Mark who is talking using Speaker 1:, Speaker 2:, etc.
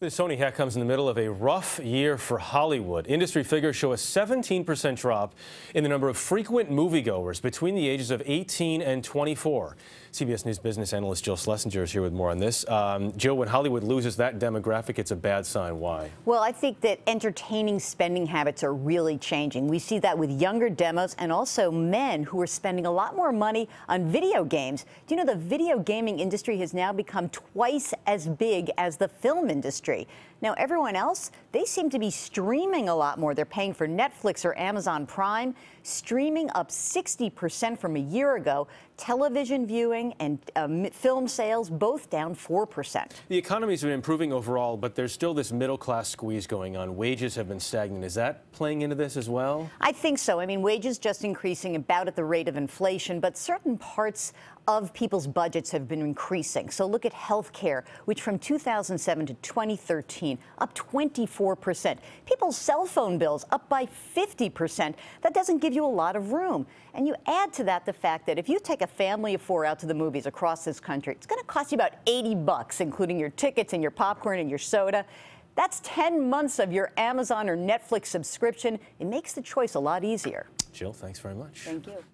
Speaker 1: The Sony hack comes in the middle of a rough year for Hollywood. Industry figures show a 17% drop in the number of frequent moviegoers between the ages of 18 and 24. CBS News business analyst Jill Schlesinger is here with more on this. Um, Jill, when Hollywood loses that demographic, it's a bad sign. Why?
Speaker 2: Well, I think that entertaining spending habits are really changing. We see that with younger demos and also men who are spending a lot more money on video games. Do you know the video gaming industry has now become twice as big as the film industry? industry. Now, everyone else, they seem to be streaming a lot more. They're paying for Netflix or Amazon Prime, streaming up 60% from a year ago. Television viewing and um, film sales both down 4%.
Speaker 1: The economy's been improving overall, but there's still this middle class squeeze going on. Wages have been stagnant. Is that playing into this as well?
Speaker 2: I think so. I mean, wages just increasing about at the rate of inflation, but certain parts of people's budgets have been increasing. So look at health care, which from 2007 to 2013, 2013, up 24%. People's cell phone bills up by 50%. That doesn't give you a lot of room. And you add to that the fact that if you take a family of four out to the movies across this country, it's going to cost you about 80 bucks, including your tickets and your popcorn and your soda. That's 10 months of your Amazon or Netflix subscription. It makes the choice a lot easier.
Speaker 1: Jill, thanks very much. Thank you.